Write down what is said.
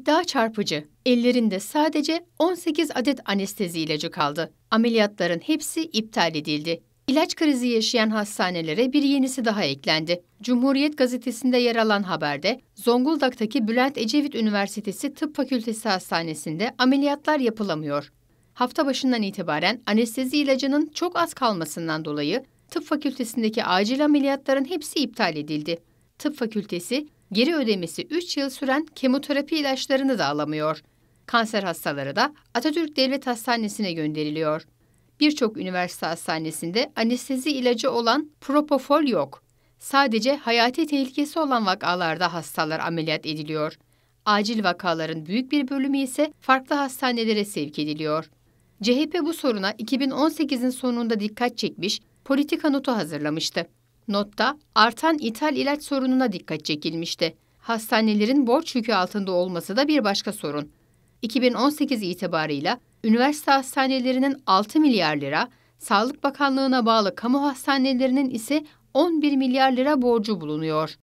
Üstelik daha çarpıcı. Ellerinde sadece 18 adet anestezi ilacı kaldı. Ameliyatların hepsi iptal edildi. İlaç krizi yaşayan hastanelere bir yenisi daha eklendi. Cumhuriyet gazetesinde yer alan haberde Zonguldak'taki Bülent Ecevit Üniversitesi Tıp Fakültesi Hastanesi'nde ameliyatlar yapılamıyor. Hafta başından itibaren anestezi ilacının çok az kalmasından dolayı tıp fakültesindeki acil ameliyatların hepsi iptal edildi. Tıp fakültesi geri ödemesi 3 yıl süren kemoterapi ilaçlarını da alamıyor. Kanser hastaları da Atatürk Devlet Hastanesi'ne gönderiliyor. Birçok üniversite hastanesinde anestezi ilacı olan propofol yok. Sadece hayati tehlikesi olan vakalarda hastalar ameliyat ediliyor. Acil vakaların büyük bir bölümü ise farklı hastanelere sevk ediliyor. CHP bu soruna 2018'in sonunda dikkat çekmiş, politika notu hazırlamıştı. Notta artan ithal ilaç sorununa dikkat çekilmişti. Hastanelerin borç yükü altında olması da bir başka sorun. 2018 itibarıyla üniversite hastanelerinin 6 milyar lira, Sağlık Bakanlığı'na bağlı kamu hastanelerinin ise 11 milyar lira borcu bulunuyor.